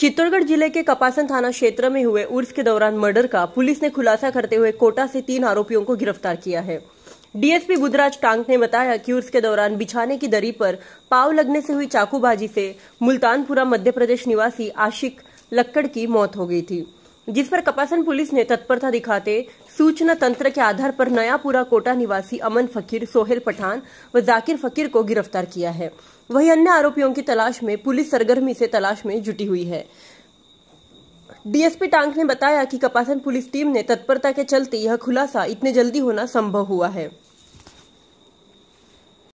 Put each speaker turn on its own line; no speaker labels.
चित्तौड़गढ़ जिले के कपासन थाना क्षेत्र में हुए उर्स के दौरान मर्डर का पुलिस ने खुलासा करते हुए कोटा से तीन आरोपियों को गिरफ्तार किया है डीएसपी गुजराज टांग ने बताया कि उर्स के दौरान बिछाने की दरी पर पाव लगने से हुई चाकूबाजी से मुल्तानपुरा मध्य प्रदेश निवासी आशिक लक्कड़ की मौत हो गई थी जिस पर कपासन पुलिस ने तत्परता दिखाते सूचना तंत्र के आधार पर नयापुरा कोटा निवासी अमन फकीर सोहेल पठान व जाकिर फकीर को गिरफ्तार किया है वहीं अन्य आरोपियों की तलाश में पुलिस सरगर्मी से तलाश में जुटी हुई है डीएसपी टांग ने बताया कि कपासन पुलिस टीम ने तत्परता के चलते यह खुलासा इतने जल्दी होना संभव हुआ है